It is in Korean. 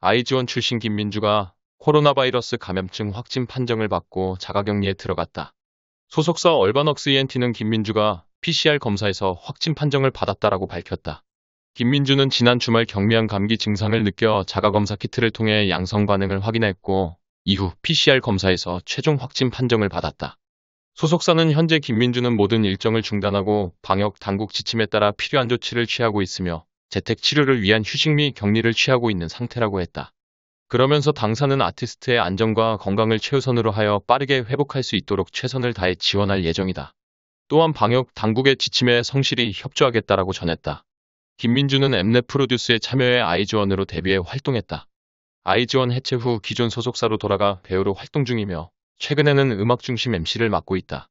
아이지원 출신 김민주가 코로나 바이러스 감염증 확진 판정을 받고 자가격리에 들어갔다. 소속사 얼바넉스 ENT는 김민주가 PCR 검사에서 확진 판정을 받았다라고 밝혔다. 김민주는 지난 주말 경미한 감기 증상을 느껴 자가검사 키트를 통해 양성 반응을 확인했고 이후 PCR 검사에서 최종 확진 판정을 받았다. 소속사는 현재 김민주는 모든 일정을 중단하고 방역 당국 지침에 따라 필요한 조치를 취하고 있으며 재택 치료를 위한 휴식 및 격리를 취하고 있는 상태라고 했다. 그러면서 당사는 아티스트의 안전과 건강을 최우선으로 하여 빠르게 회복할 수 있도록 최선을 다해 지원할 예정이다. 또한 방역 당국의 지침에 성실히 협조하겠다라고 전했다. 김민주는 엠넷 프로듀스에 참여해 아이즈원으로 데뷔해 활동했다. 아이즈원 해체 후 기존 소속사로 돌아가 배우로 활동 중이며 최근에는 음악 중심 MC를 맡고 있다.